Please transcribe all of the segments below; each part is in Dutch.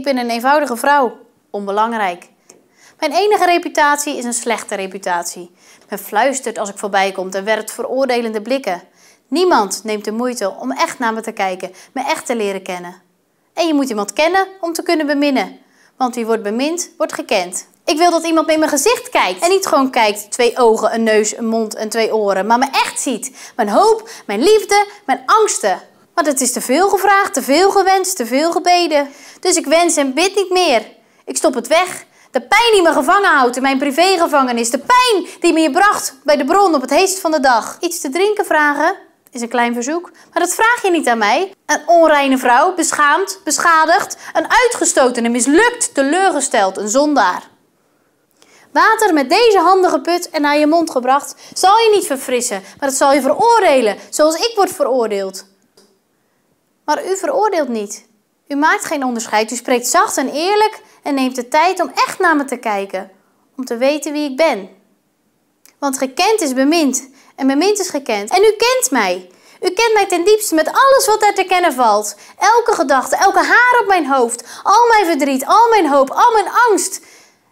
Ik ben een eenvoudige vrouw, onbelangrijk. Mijn enige reputatie is een slechte reputatie. Men fluistert als ik voorbij kom en werpt veroordelende blikken. Niemand neemt de moeite om echt naar me te kijken, me echt te leren kennen. En je moet iemand kennen om te kunnen beminnen. Want wie wordt bemind, wordt gekend. Ik wil dat iemand met mijn gezicht kijkt. En niet gewoon kijkt, twee ogen, een neus, een mond en twee oren. Maar me echt ziet. Mijn hoop, mijn liefde, mijn angsten. Want het is te veel gevraagd, te veel gewenst, te veel gebeden. Dus ik wens en bid niet meer. Ik stop het weg. De pijn die me gevangen houdt in mijn privégevangenis. De pijn die me hier bracht bij de bron op het heest van de dag. Iets te drinken vragen is een klein verzoek. Maar dat vraag je niet aan mij. Een onreine vrouw, beschaamd, beschadigd, een uitgestotene, mislukt, teleurgesteld, een zondaar. Water met deze handen geput en naar je mond gebracht zal je niet verfrissen, maar het zal je veroordelen, zoals ik word veroordeeld. Maar u veroordeelt niet. U maakt geen onderscheid. U spreekt zacht en eerlijk en neemt de tijd om echt naar me te kijken. Om te weten wie ik ben. Want gekend is bemind en bemind is gekend. En u kent mij. U kent mij ten diepste met alles wat daar te kennen valt. Elke gedachte, elke haar op mijn hoofd, al mijn verdriet, al mijn hoop, al mijn angst.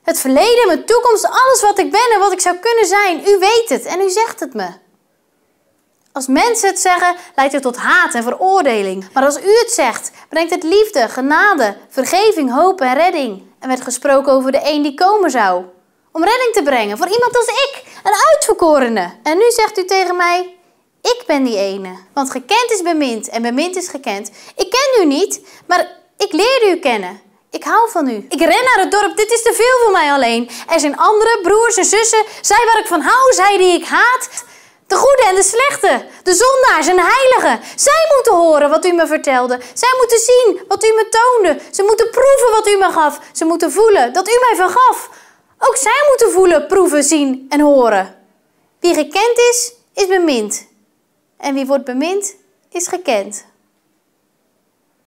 Het verleden, mijn toekomst, alles wat ik ben en wat ik zou kunnen zijn. U weet het en u zegt het me. Als mensen het zeggen, leidt het tot haat en veroordeling. Maar als u het zegt, brengt het liefde, genade, vergeving, hoop en redding. En werd gesproken over de een die komen zou. Om redding te brengen voor iemand als ik, een uitverkorene. En nu zegt u tegen mij, ik ben die ene. Want gekend is bemind en bemind is gekend. Ik ken u niet, maar ik leer u kennen. Ik hou van u. Ik ren naar het dorp, dit is te veel voor mij alleen. Er zijn andere broers en zussen, zij waar ik van hou, zij die ik haat. De goede en de slechte, de zondaars en heiligen. Zij moeten horen wat u me vertelde. Zij moeten zien wat u me toonde. Ze moeten proeven wat u me gaf. Ze moeten voelen dat u mij vergaf. Ook zij moeten voelen, proeven, zien en horen. Wie gekend is, is bemind. En wie wordt bemind, is gekend.